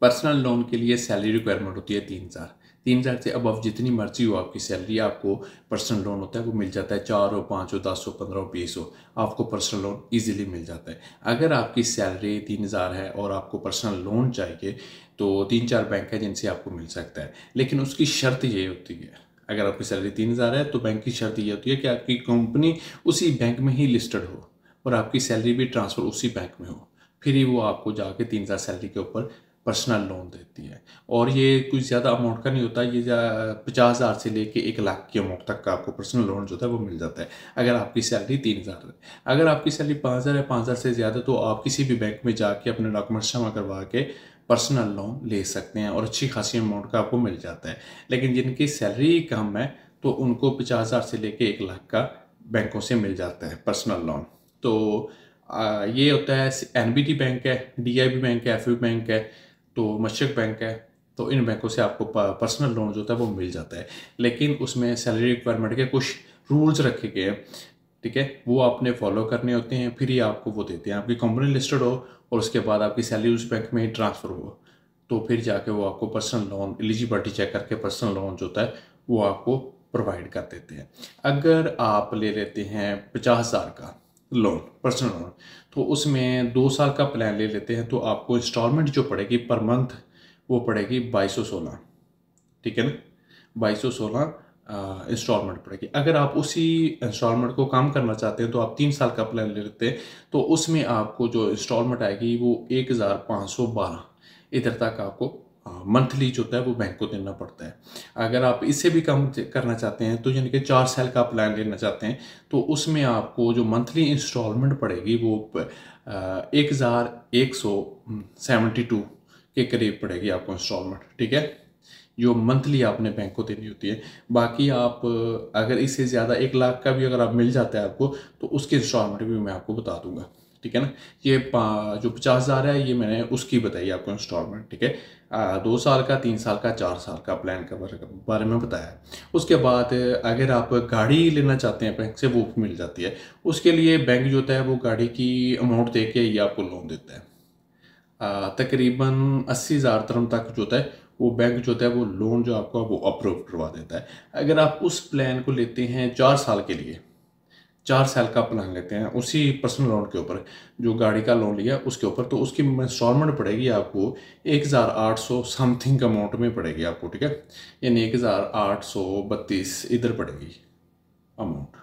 personal loan के लिए salary requirement होती है तीन हज़ार तीन हज़ार से अब जितनी मर्जी हो आपकी सैलरी आपको पर्सनल लोन होता है वो मिल जाता है चार हो पाँच हो दस हो पंद्रह हो बीस हो आपको पर्सनल लोन इजीली मिल जाता है अगर आपकी सैलरी तीन हज़ार है और आपको पर्सनल लोन चाहिए तो तीन चार बैंक है जिनसे आपको मिल सकता है लेकिन उसकी शर्त ये होती है अगर आपकी सैलरी तीन हज़ार है तो बैंक की शर्त ये होती है कि आपकी कंपनी उसी बैंक में ही लिस्टेड हो और आपकी सैलरी भी ट्रांसफ़र उसी बैंक में हो फिर ही वो आपको जाके तीन हज़ार सैलरी के ऊपर पर्सनल लोन देती है और ये कुछ ज़्यादा अमाउंट का नहीं होता ये पचास हज़ार से लेके एक लाख की अमाउंट तक का आपको पर्सनल लोन जो है वो मिल जाता है अगर आपकी सैलरी तीन हज़ार है अगर आपकी सैलरी पाँच हज़ार या पाँच हज़ार से ज़्यादा तो आप किसी भी बैंक में जाके अपने डॉक्यूमेंट्स जमा करवा के पर्सनल लोन ले सकते हैं और अच्छी खासी अमाउंट का आपको मिल जाता है लेकिन जिनकी सैलरी कम है तो उनको पचास हज़ार से लेके एक लाख का बैंकों से मिल जाता है पर्सनल लोन तो ये होता है एन बैंक है डी बैंक है एफ बैंक है तो मशरक बैंक है तो इन बैंकों से आपको पर्सनल लोन जो होता है वो मिल जाता है लेकिन उसमें सैलरी रिक्वायरमेंट के कुछ रूल्स रखे गए हैं ठीक है वो आपने फॉलो करने होते हैं फिर ही आपको वो देते हैं आपकी कंपनी लिस्टेड हो और उसके बाद आपकी सैलरी उस बैंक में ही ट्रांसफ़र हो तो फिर जाके वो आपको पर्सनल लोन एलिजिबिलिटी चेक करके पर्सनल लोन जो होता है वो आपको प्रोवाइड कर देते हैं अगर आप ले लेते हैं पचास हज़ार का लोन पर्सनल लोन तो उसमें दो साल का प्लान ले लेते हैं तो आपको इंस्टॉलमेंट जो पड़ेगी पर मंथ वो पड़ेगी बाईस सौ सोलह ठीक है ना बाईस सौ सोलह इंस्टॉलमेंट पड़ेगी अगर आप उसी इंस्टॉलमेंट को कम करना चाहते हैं तो आप तीन साल का प्लान ले लेते हैं तो उसमें आपको जो इंस्टॉलमेंट आएगी वो एक हज़ार पाँच सौ बारह इधर तक आपको मंथली हाँ, जो होता है वो बैंक को देना पड़ता है अगर आप इसे भी कम करना चाहते हैं तो यानी कि चार साल का प्लान लेना चाहते हैं तो उसमें आपको जो मंथली इंस्टॉलमेंट पड़ेगी वो एक हज़ार एक सौ सेवेंटी टू के करीब पड़ेगी आपको इंस्टॉलमेंट ठीक है जो मंथली आपने बैंक को देनी होती है बाकी आप अगर इससे ज़्यादा एक लाख का भी अगर आप मिल जाता है आपको तो उसके इंस्टॉलमेंट भी मैं आपको बता दूंगा ठीक है ना ये जो पचास हज़ार है ये मैंने उसकी बताई आपको इंस्टॉलमेंट ठीक है दो साल का तीन साल का चार साल का प्लान के बारे में बताया उसके बाद अगर आप गाड़ी लेना चाहते हैं बैंक से वो भी मिल जाती है उसके लिए बैंक जो होता है वो गाड़ी की अमाउंट दे के ये आपको लोन देता है तकरीबन अस्सी हज़ार तरम तक जो होता है वो बैंक जो होता है वो लोन जो आपका वो अप्रूव करवा देता है अगर आप उस प्लान को लेते हैं चार साल के लिए चार साल का प्लान लेते हैं उसी पर्सनल लोन के ऊपर जो गाड़ी का लोन लिया उसके ऊपर तो उसकी इंस्टॉलमेंट पड़ेगी आपको एक हज़ार आठ सौ समथिंग अमाउंट में पड़ेगी आपको ठीक है यानी एक हज़ार आठ सौ बत्तीस इधर पड़ेगी अमाउंट